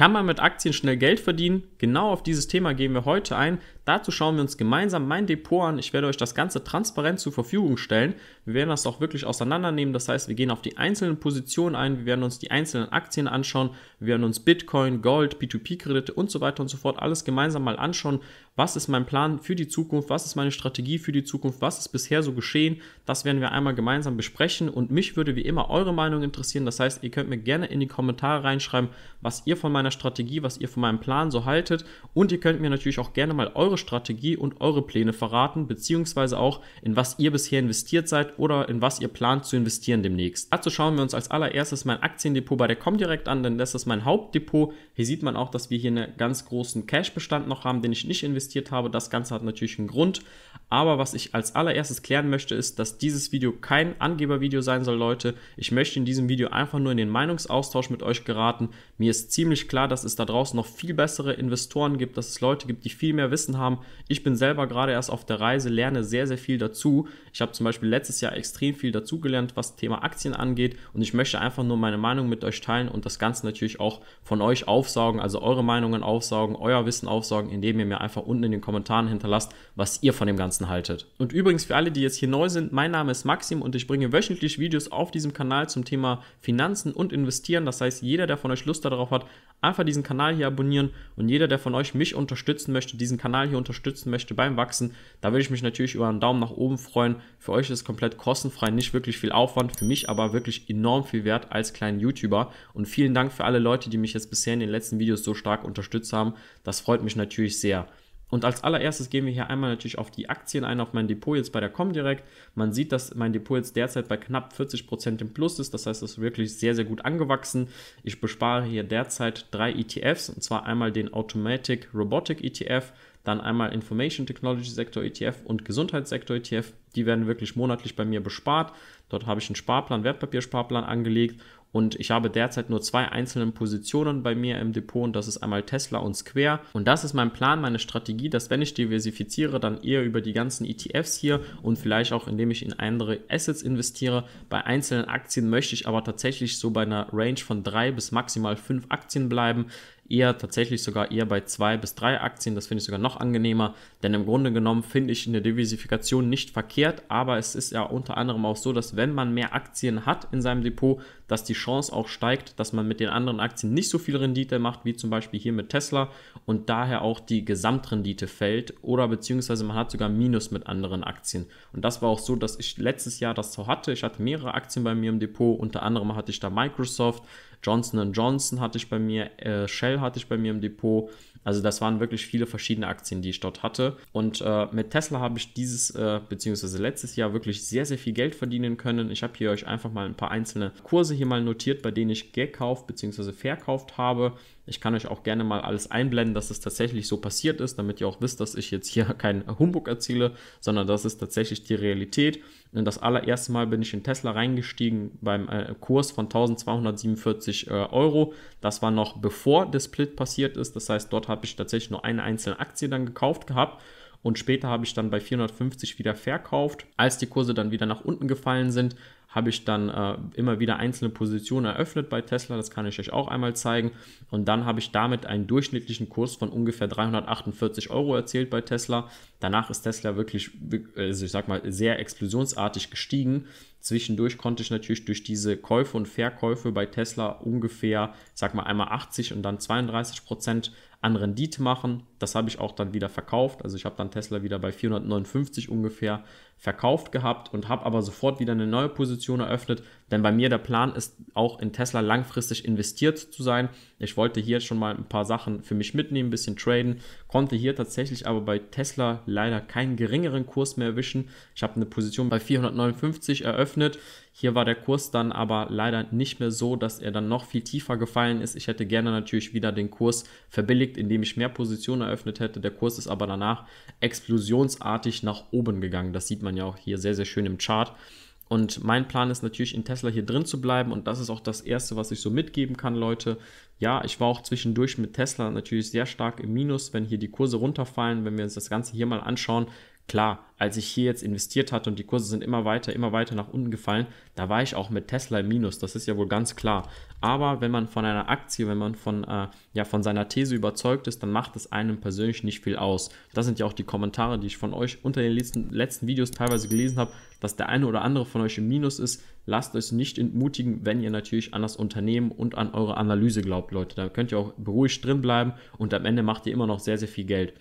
Kann man mit Aktien schnell Geld verdienen? Genau auf dieses Thema gehen wir heute ein, Dazu schauen wir uns gemeinsam mein Depot an. Ich werde euch das Ganze transparent zur Verfügung stellen. Wir werden das auch wirklich auseinandernehmen. Das heißt, wir gehen auf die einzelnen Positionen ein. Wir werden uns die einzelnen Aktien anschauen. Wir werden uns Bitcoin, Gold, P2P-Kredite und so weiter und so fort alles gemeinsam mal anschauen. Was ist mein Plan für die Zukunft? Was ist meine Strategie für die Zukunft? Was ist bisher so geschehen? Das werden wir einmal gemeinsam besprechen. Und mich würde wie immer eure Meinung interessieren. Das heißt, ihr könnt mir gerne in die Kommentare reinschreiben, was ihr von meiner Strategie, was ihr von meinem Plan so haltet. Und ihr könnt mir natürlich auch gerne mal eure Strategie und eure Pläne verraten, beziehungsweise auch, in was ihr bisher investiert seid oder in was ihr plant zu investieren demnächst. Dazu schauen wir uns als allererstes mein Aktiendepot bei der Comdirect an, denn das ist mein Hauptdepot. Hier sieht man auch, dass wir hier einen ganz großen Cash-Bestand noch haben, den ich nicht investiert habe. Das Ganze hat natürlich einen Grund. Aber was ich als allererstes klären möchte, ist, dass dieses Video kein Angebervideo sein soll, Leute. Ich möchte in diesem Video einfach nur in den Meinungsaustausch mit euch geraten. Mir ist ziemlich klar, dass es da draußen noch viel bessere Investoren gibt, dass es Leute gibt, die viel mehr Wissen haben haben. Ich bin selber gerade erst auf der Reise, lerne sehr, sehr viel dazu. Ich habe zum Beispiel letztes Jahr extrem viel dazugelernt, was Thema Aktien angeht. Und ich möchte einfach nur meine Meinung mit euch teilen und das Ganze natürlich auch von euch aufsaugen, also eure Meinungen aufsaugen, euer Wissen aufsaugen, indem ihr mir einfach unten in den Kommentaren hinterlasst, was ihr von dem Ganzen haltet. Und übrigens für alle, die jetzt hier neu sind, mein Name ist Maxim und ich bringe wöchentlich Videos auf diesem Kanal zum Thema Finanzen und Investieren. Das heißt, jeder, der von euch Lust darauf hat, einfach diesen Kanal hier abonnieren und jeder, der von euch mich unterstützen möchte, diesen Kanal hier unterstützen möchte beim Wachsen, da würde ich mich natürlich über einen Daumen nach oben freuen. Für euch ist es komplett kostenfrei, nicht wirklich viel Aufwand, für mich aber wirklich enorm viel wert als kleinen YouTuber. Und vielen Dank für alle Leute, die mich jetzt bisher in den letzten Videos so stark unterstützt haben. Das freut mich natürlich sehr. Und als allererstes gehen wir hier einmal natürlich auf die Aktien ein, auf mein Depot jetzt bei der Comdirect. Man sieht, dass mein Depot jetzt derzeit bei knapp 40% im Plus ist. Das heißt, es ist wirklich sehr, sehr gut angewachsen. Ich bespare hier derzeit drei ETFs, und zwar einmal den Automatic Robotic ETF, dann einmal Information Technology Sektor ETF und Gesundheitssektor ETF. Die werden wirklich monatlich bei mir bespart. Dort habe ich einen Sparplan, Wertpapiersparplan angelegt und ich habe derzeit nur zwei einzelne Positionen bei mir im Depot und das ist einmal Tesla und Square. Und das ist mein Plan, meine Strategie, dass wenn ich diversifiziere, dann eher über die ganzen ETFs hier und vielleicht auch indem ich in andere Assets investiere. Bei einzelnen Aktien möchte ich aber tatsächlich so bei einer Range von drei bis maximal fünf Aktien bleiben eher tatsächlich sogar eher bei zwei bis drei Aktien. Das finde ich sogar noch angenehmer, denn im Grunde genommen finde ich eine Diversifikation nicht verkehrt, aber es ist ja unter anderem auch so, dass wenn man mehr Aktien hat in seinem Depot, dass die Chance auch steigt, dass man mit den anderen Aktien nicht so viel Rendite macht, wie zum Beispiel hier mit Tesla und daher auch die Gesamtrendite fällt oder beziehungsweise man hat sogar Minus mit anderen Aktien. Und das war auch so, dass ich letztes Jahr das so hatte. Ich hatte mehrere Aktien bei mir im Depot, unter anderem hatte ich da Microsoft, Johnson Johnson hatte ich bei mir, äh, Shell hatte ich bei mir im Depot. Also das waren wirklich viele verschiedene Aktien, die ich dort hatte. Und äh, mit Tesla habe ich dieses äh, beziehungsweise letztes Jahr wirklich sehr, sehr viel Geld verdienen können. Ich habe hier euch einfach mal ein paar einzelne Kurse hier mal notiert, bei denen ich gekauft beziehungsweise verkauft habe. Ich kann euch auch gerne mal alles einblenden, dass es tatsächlich so passiert ist, damit ihr auch wisst, dass ich jetzt hier keinen Humbug erziele, sondern das ist tatsächlich die Realität. Und das allererste Mal bin ich in Tesla reingestiegen beim äh, Kurs von 1247 äh, Euro. Das war noch bevor der Split passiert ist. Das heißt, dort habe ich tatsächlich nur eine einzelne Aktie dann gekauft gehabt und später habe ich dann bei 450 wieder verkauft. Als die Kurse dann wieder nach unten gefallen sind, habe ich dann äh, immer wieder einzelne Positionen eröffnet bei Tesla, das kann ich euch auch einmal zeigen. Und dann habe ich damit einen durchschnittlichen Kurs von ungefähr 348 Euro erzielt bei Tesla. Danach ist Tesla wirklich, also ich sag mal, sehr explosionsartig gestiegen. Zwischendurch konnte ich natürlich durch diese Käufe und Verkäufe bei Tesla ungefähr, sag mal, einmal 80 und dann 32 Prozent an Rendite machen. Das habe ich auch dann wieder verkauft. Also ich habe dann Tesla wieder bei 459 ungefähr verkauft gehabt und habe aber sofort wieder eine neue Position eröffnet, denn bei mir der Plan ist auch in Tesla langfristig investiert zu sein. Ich wollte hier schon mal ein paar Sachen für mich mitnehmen, ein bisschen traden, konnte hier tatsächlich aber bei Tesla leider keinen geringeren Kurs mehr erwischen. Ich habe eine Position bei 459 eröffnet. Hier war der Kurs dann aber leider nicht mehr so, dass er dann noch viel tiefer gefallen ist. Ich hätte gerne natürlich wieder den Kurs verbilligt, indem ich mehr Positionen eröffnet hätte. Der Kurs ist aber danach explosionsartig nach oben gegangen. Das sieht man man ja auch hier sehr, sehr schön im Chart. Und mein Plan ist natürlich in Tesla hier drin zu bleiben und das ist auch das Erste, was ich so mitgeben kann, Leute. Ja, ich war auch zwischendurch mit Tesla natürlich sehr stark im Minus, wenn hier die Kurse runterfallen. Wenn wir uns das Ganze hier mal anschauen, Klar, als ich hier jetzt investiert hatte und die Kurse sind immer weiter, immer weiter nach unten gefallen, da war ich auch mit Tesla im Minus, das ist ja wohl ganz klar. Aber wenn man von einer Aktie, wenn man von, äh, ja, von seiner These überzeugt ist, dann macht es einem persönlich nicht viel aus. Das sind ja auch die Kommentare, die ich von euch unter den letzten, letzten Videos teilweise gelesen habe, dass der eine oder andere von euch im Minus ist. Lasst euch nicht entmutigen, wenn ihr natürlich an das Unternehmen und an eure Analyse glaubt, Leute. Da könnt ihr auch beruhigt drin bleiben und am Ende macht ihr immer noch sehr, sehr viel Geld.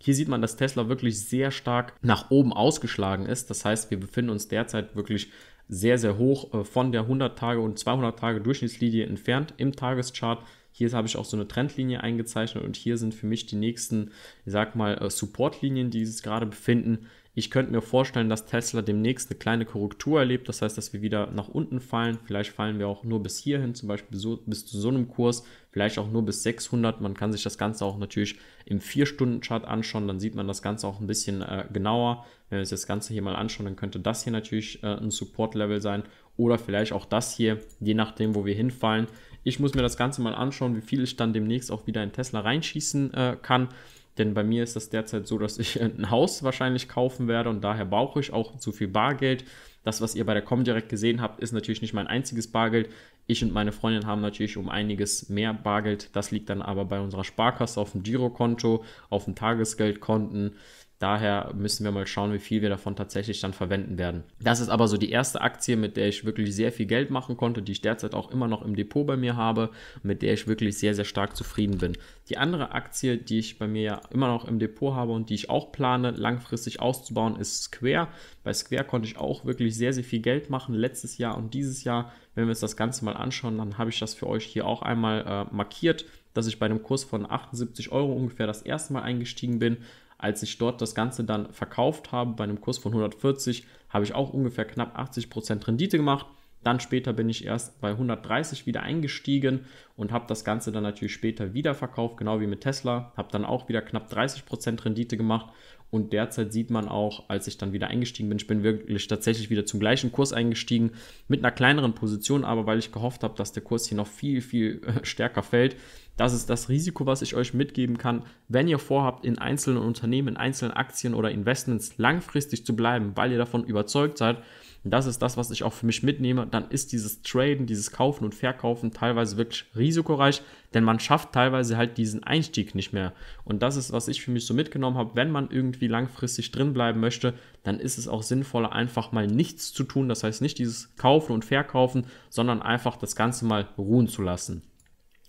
Hier sieht man, dass Tesla wirklich sehr stark nach oben ausgeschlagen ist. Das heißt, wir befinden uns derzeit wirklich sehr, sehr hoch äh, von der 100-Tage- und 200-Tage-Durchschnittslinie entfernt im Tageschart. Hier habe ich auch so eine Trendlinie eingezeichnet und hier sind für mich die nächsten, ich sag mal, äh, Supportlinien, die sich gerade befinden. Ich könnte mir vorstellen, dass Tesla demnächst eine kleine Korrektur erlebt. Das heißt, dass wir wieder nach unten fallen. Vielleicht fallen wir auch nur bis hierhin, zum Beispiel so, bis zu so einem Kurs. Vielleicht auch nur bis 600. Man kann sich das Ganze auch natürlich im 4-Stunden-Chart anschauen. Dann sieht man das Ganze auch ein bisschen äh, genauer. Wenn wir uns das Ganze hier mal anschauen, dann könnte das hier natürlich äh, ein Support-Level sein. Oder vielleicht auch das hier, je nachdem, wo wir hinfallen. Ich muss mir das Ganze mal anschauen, wie viel ich dann demnächst auch wieder in Tesla reinschießen äh, kann. Denn bei mir ist das derzeit so, dass ich ein Haus wahrscheinlich kaufen werde und daher brauche ich auch zu viel Bargeld. Das, was ihr bei der Comdirect gesehen habt, ist natürlich nicht mein einziges Bargeld. Ich und meine Freundin haben natürlich um einiges mehr Bargeld. Das liegt dann aber bei unserer Sparkasse auf dem Girokonto, auf dem Tagesgeldkonten Daher müssen wir mal schauen, wie viel wir davon tatsächlich dann verwenden werden. Das ist aber so die erste Aktie, mit der ich wirklich sehr viel Geld machen konnte, die ich derzeit auch immer noch im Depot bei mir habe, mit der ich wirklich sehr, sehr stark zufrieden bin. Die andere Aktie, die ich bei mir ja immer noch im Depot habe und die ich auch plane, langfristig auszubauen, ist Square. Bei Square konnte ich auch wirklich sehr, sehr viel Geld machen letztes Jahr und dieses Jahr. Wenn wir uns das Ganze mal anschauen, dann habe ich das für euch hier auch einmal äh, markiert dass ich bei einem Kurs von 78 Euro ungefähr das erste Mal eingestiegen bin, als ich dort das Ganze dann verkauft habe, bei einem Kurs von 140, habe ich auch ungefähr knapp 80% Rendite gemacht. Dann später bin ich erst bei 130 wieder eingestiegen und habe das Ganze dann natürlich später wieder verkauft, genau wie mit Tesla. Habe dann auch wieder knapp 30% Rendite gemacht und derzeit sieht man auch, als ich dann wieder eingestiegen bin, ich bin wirklich tatsächlich wieder zum gleichen Kurs eingestiegen, mit einer kleineren Position, aber weil ich gehofft habe, dass der Kurs hier noch viel, viel äh, stärker fällt. Das ist das Risiko, was ich euch mitgeben kann, wenn ihr vorhabt, in einzelnen Unternehmen, in einzelnen Aktien oder Investments langfristig zu bleiben, weil ihr davon überzeugt seid, und das ist das, was ich auch für mich mitnehme. Dann ist dieses Traden, dieses Kaufen und Verkaufen teilweise wirklich risikoreich, denn man schafft teilweise halt diesen Einstieg nicht mehr. Und das ist, was ich für mich so mitgenommen habe. Wenn man irgendwie langfristig drin bleiben möchte, dann ist es auch sinnvoller, einfach mal nichts zu tun. Das heißt nicht dieses Kaufen und Verkaufen, sondern einfach das Ganze mal ruhen zu lassen.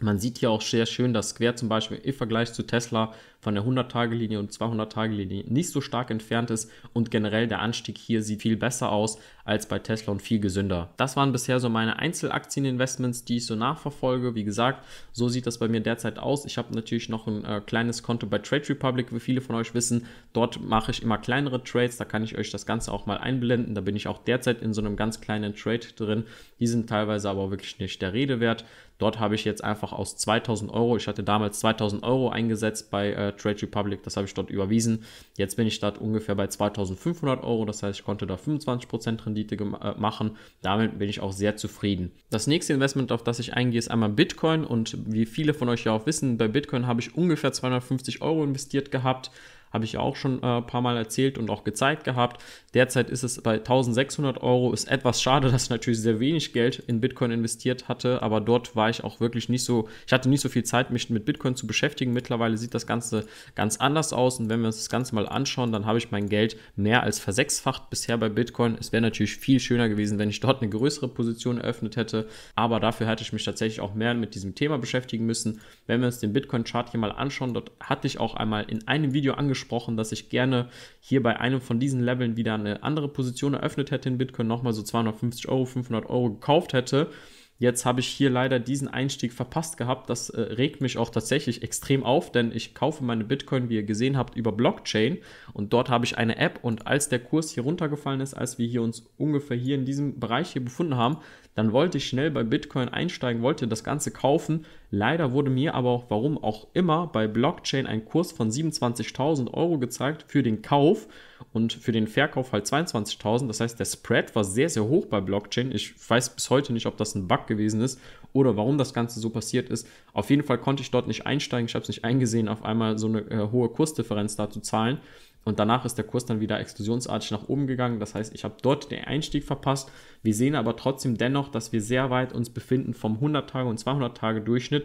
Man sieht hier auch sehr schön, dass Square zum Beispiel im Vergleich zu Tesla von der 100-Tage-Linie und 200-Tage-Linie nicht so stark entfernt ist und generell der Anstieg hier sieht viel besser aus als bei Tesla und viel gesünder. Das waren bisher so meine Einzelaktieninvestments, die ich so nachverfolge. Wie gesagt, so sieht das bei mir derzeit aus. Ich habe natürlich noch ein äh, kleines Konto bei Trade Republic, wie viele von euch wissen. Dort mache ich immer kleinere Trades, da kann ich euch das Ganze auch mal einblenden. Da bin ich auch derzeit in so einem ganz kleinen Trade drin. Die sind teilweise aber wirklich nicht der Rede wert. Dort habe ich jetzt einfach aus 2000 Euro, ich hatte damals 2000 Euro eingesetzt bei äh, Trade Republic, das habe ich dort überwiesen. Jetzt bin ich dort ungefähr bei 2500 Euro, das heißt, ich konnte da 25% Rendite äh, machen. Damit bin ich auch sehr zufrieden. Das nächste Investment, auf das ich eingehe, ist einmal Bitcoin und wie viele von euch ja auch wissen, bei Bitcoin habe ich ungefähr 250 Euro investiert gehabt habe ich auch schon ein äh, paar Mal erzählt und auch gezeigt gehabt. Derzeit ist es bei 1600 Euro, ist etwas schade, dass ich natürlich sehr wenig Geld in Bitcoin investiert hatte, aber dort war ich auch wirklich nicht so, ich hatte nicht so viel Zeit, mich mit Bitcoin zu beschäftigen. Mittlerweile sieht das Ganze ganz anders aus und wenn wir uns das Ganze mal anschauen, dann habe ich mein Geld mehr als versechsfacht bisher bei Bitcoin. Es wäre natürlich viel schöner gewesen, wenn ich dort eine größere Position eröffnet hätte, aber dafür hätte ich mich tatsächlich auch mehr mit diesem Thema beschäftigen müssen. Wenn wir uns den Bitcoin-Chart hier mal anschauen, dort hatte ich auch einmal in einem Video angeschaut, angesprochen, dass ich gerne hier bei einem von diesen Leveln wieder eine andere Position eröffnet hätte in Bitcoin, nochmal so 250 Euro, 500 Euro gekauft hätte Jetzt habe ich hier leider diesen Einstieg verpasst gehabt. Das äh, regt mich auch tatsächlich extrem auf, denn ich kaufe meine Bitcoin, wie ihr gesehen habt, über Blockchain und dort habe ich eine App und als der Kurs hier runtergefallen ist, als wir hier uns ungefähr hier in diesem Bereich hier befunden haben, dann wollte ich schnell bei Bitcoin einsteigen, wollte das Ganze kaufen. Leider wurde mir aber auch, warum auch immer, bei Blockchain ein Kurs von 27.000 Euro gezeigt für den Kauf und für den Verkauf halt 22.000. Das heißt, der Spread war sehr, sehr hoch bei Blockchain. Ich weiß bis heute nicht, ob das ein Bug gewesen ist oder warum das Ganze so passiert ist. Auf jeden Fall konnte ich dort nicht einsteigen. Ich habe es nicht eingesehen, auf einmal so eine äh, hohe Kursdifferenz da zu zahlen. Und danach ist der Kurs dann wieder explosionsartig nach oben gegangen. Das heißt, ich habe dort den Einstieg verpasst. Wir sehen aber trotzdem dennoch, dass wir sehr weit uns befinden vom 100-Tage- und 200-Tage-Durchschnitt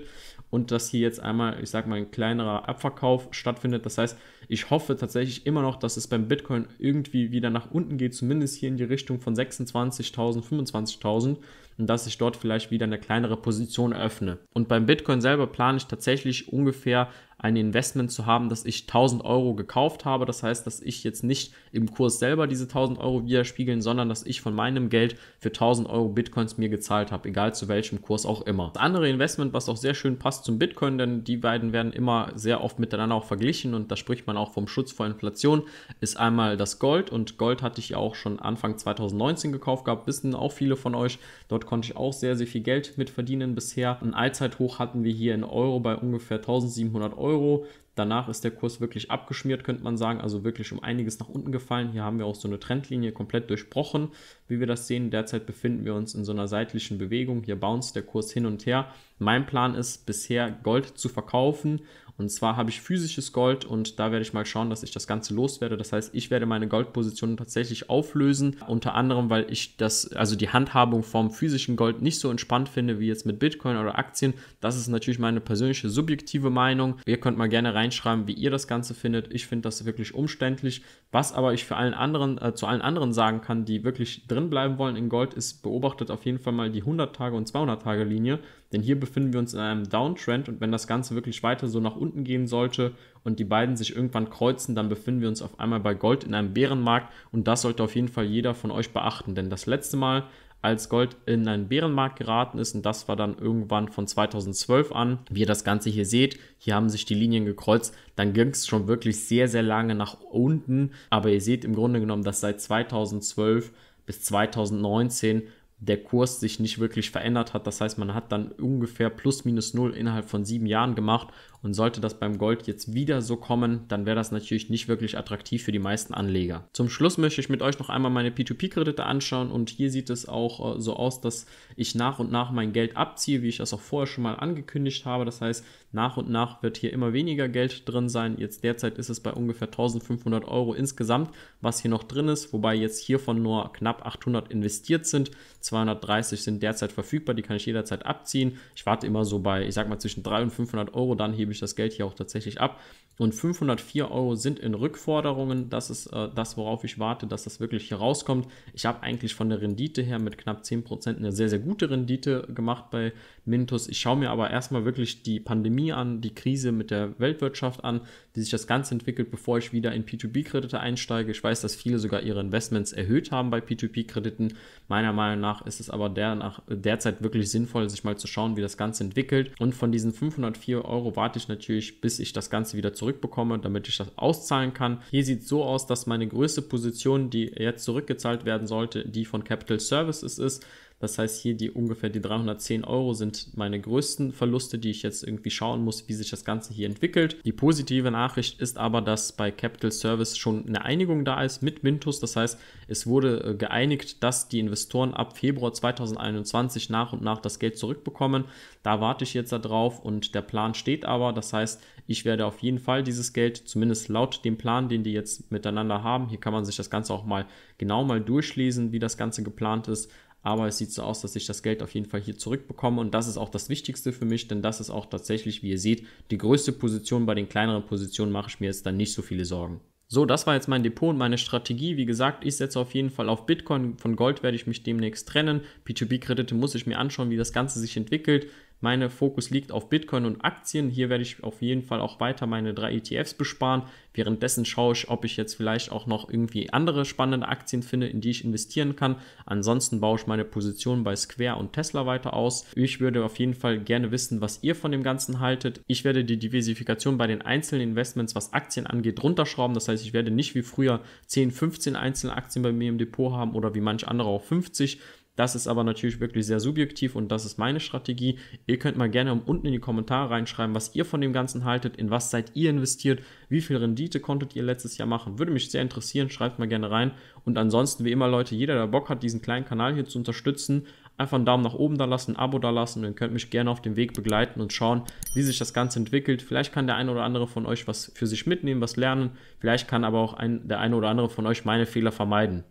und dass hier jetzt einmal, ich sag mal, ein kleinerer Abverkauf stattfindet. Das heißt, ich hoffe tatsächlich immer noch, dass es beim Bitcoin irgendwie wieder nach unten geht, zumindest hier in die Richtung von 26.000, 25.000 und dass ich dort vielleicht wieder eine kleinere Position öffne. Und beim Bitcoin selber plane ich tatsächlich ungefähr ein Investment zu haben, dass ich 1000 Euro gekauft habe. Das heißt, dass ich jetzt nicht im Kurs selber diese 1000 Euro widerspiegeln, sondern dass ich von meinem Geld für 1000 Euro Bitcoins mir gezahlt habe, egal zu welchem Kurs auch immer. Das andere Investment, was auch sehr schön passt zum Bitcoin, denn die beiden werden immer sehr oft miteinander auch verglichen und da spricht man auch vom Schutz vor Inflation, ist einmal das Gold und Gold hatte ich ja auch schon Anfang 2019 gekauft gehabt, wissen auch viele von euch. Dort konnte ich auch sehr, sehr viel Geld mit verdienen bisher. Ein Allzeithoch hatten wir hier in Euro bei ungefähr 1700 Euro. Danach ist der Kurs wirklich abgeschmiert, könnte man sagen, also wirklich um einiges nach unten gefallen. Hier haben wir auch so eine Trendlinie komplett durchbrochen, wie wir das sehen. Derzeit befinden wir uns in so einer seitlichen Bewegung. Hier bounce der Kurs hin und her. Mein Plan ist bisher Gold zu verkaufen und zwar habe ich physisches Gold und da werde ich mal schauen, dass ich das Ganze loswerde. Das heißt, ich werde meine Goldposition tatsächlich auflösen. Unter anderem, weil ich das, also die Handhabung vom physischen Gold nicht so entspannt finde wie jetzt mit Bitcoin oder Aktien. Das ist natürlich meine persönliche subjektive Meinung. Ihr könnt mal gerne reinschreiben, wie ihr das Ganze findet. Ich finde das wirklich umständlich. Was aber ich für allen anderen, äh, zu allen anderen sagen kann, die wirklich drin bleiben wollen in Gold, ist beobachtet auf jeden Fall mal die 100 Tage und 200 Tage Linie. Denn hier befinden wir uns in einem Downtrend und wenn das Ganze wirklich weiter so nach unten gehen sollte und die beiden sich irgendwann kreuzen, dann befinden wir uns auf einmal bei Gold in einem Bärenmarkt und das sollte auf jeden Fall jeder von euch beachten. Denn das letzte Mal, als Gold in einen Bärenmarkt geraten ist und das war dann irgendwann von 2012 an, wie ihr das Ganze hier seht, hier haben sich die Linien gekreuzt, dann ging es schon wirklich sehr, sehr lange nach unten. Aber ihr seht im Grunde genommen, dass seit 2012 bis 2019 der Kurs sich nicht wirklich verändert hat. Das heißt, man hat dann ungefähr plus minus null innerhalb von sieben Jahren gemacht und sollte das beim Gold jetzt wieder so kommen, dann wäre das natürlich nicht wirklich attraktiv für die meisten Anleger. Zum Schluss möchte ich mit euch noch einmal meine P2P-Kredite anschauen und hier sieht es auch äh, so aus, dass ich nach und nach mein Geld abziehe, wie ich das auch vorher schon mal angekündigt habe. Das heißt, nach und nach wird hier immer weniger Geld drin sein. Jetzt derzeit ist es bei ungefähr 1500 Euro insgesamt, was hier noch drin ist, wobei jetzt hiervon nur knapp 800 investiert sind. 230 sind derzeit verfügbar, die kann ich jederzeit abziehen. Ich warte immer so bei, ich sag mal, zwischen 300 und 500 Euro dann hier gebe ich das Geld hier auch tatsächlich ab. Und 504 Euro sind in Rückforderungen. Das ist äh, das, worauf ich warte, dass das wirklich hier rauskommt. Ich habe eigentlich von der Rendite her mit knapp 10% eine sehr, sehr gute Rendite gemacht bei Mintus. Ich schaue mir aber erstmal wirklich die Pandemie an, die Krise mit der Weltwirtschaft an, wie sich das Ganze entwickelt, bevor ich wieder in P2P-Kredite einsteige. Ich weiß, dass viele sogar ihre Investments erhöht haben bei P2P-Krediten. Meiner Meinung nach ist es aber der, derzeit wirklich sinnvoll, sich mal zu schauen, wie das Ganze entwickelt. Und von diesen 504 Euro warte ich natürlich, bis ich das Ganze wieder zurückbekomme, damit ich das auszahlen kann. Hier sieht es so aus, dass meine größte Position, die jetzt zurückgezahlt werden sollte, die von Capital Services ist. Das heißt, hier die ungefähr die 310 Euro sind meine größten Verluste, die ich jetzt irgendwie schauen muss, wie sich das Ganze hier entwickelt. Die positive Nachricht ist aber, dass bei Capital Service schon eine Einigung da ist mit Mintus. Das heißt, es wurde äh, geeinigt, dass die Investoren ab Februar 2021 nach und nach das Geld zurückbekommen. Da warte ich jetzt darauf und der Plan steht aber. Das heißt, ich werde auf jeden Fall dieses Geld, zumindest laut dem Plan, den die jetzt miteinander haben, hier kann man sich das Ganze auch mal genau mal durchlesen, wie das Ganze geplant ist, aber es sieht so aus, dass ich das Geld auf jeden Fall hier zurückbekomme. Und das ist auch das Wichtigste für mich, denn das ist auch tatsächlich, wie ihr seht, die größte Position. Bei den kleineren Positionen mache ich mir jetzt dann nicht so viele Sorgen. So, das war jetzt mein Depot und meine Strategie. Wie gesagt, ich setze auf jeden Fall auf Bitcoin. Von Gold werde ich mich demnächst trennen. P2P-Kredite muss ich mir anschauen, wie das Ganze sich entwickelt. Meine Fokus liegt auf Bitcoin und Aktien. Hier werde ich auf jeden Fall auch weiter meine drei ETFs besparen. Währenddessen schaue ich, ob ich jetzt vielleicht auch noch irgendwie andere spannende Aktien finde, in die ich investieren kann. Ansonsten baue ich meine Position bei Square und Tesla weiter aus. Ich würde auf jeden Fall gerne wissen, was ihr von dem Ganzen haltet. Ich werde die Diversifikation bei den einzelnen Investments, was Aktien angeht, runterschrauben. Das heißt, ich werde nicht wie früher 10, 15 einzelne Aktien bei mir im Depot haben oder wie manch andere auch 50, das ist aber natürlich wirklich sehr subjektiv und das ist meine Strategie. Ihr könnt mal gerne unten in die Kommentare reinschreiben, was ihr von dem Ganzen haltet, in was seid ihr investiert, wie viel Rendite konntet ihr letztes Jahr machen. Würde mich sehr interessieren, schreibt mal gerne rein. Und ansonsten, wie immer, Leute, jeder, der Bock hat, diesen kleinen Kanal hier zu unterstützen, einfach einen Daumen nach oben da lassen, ein Abo da lassen und könnt mich gerne auf dem Weg begleiten und schauen, wie sich das Ganze entwickelt. Vielleicht kann der eine oder andere von euch was für sich mitnehmen, was lernen. Vielleicht kann aber auch ein, der eine oder andere von euch meine Fehler vermeiden.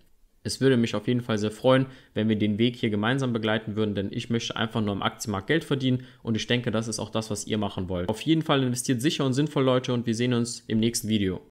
Es würde mich auf jeden Fall sehr freuen, wenn wir den Weg hier gemeinsam begleiten würden, denn ich möchte einfach nur im Aktienmarkt Geld verdienen und ich denke, das ist auch das, was ihr machen wollt. Auf jeden Fall investiert sicher und sinnvoll, Leute, und wir sehen uns im nächsten Video.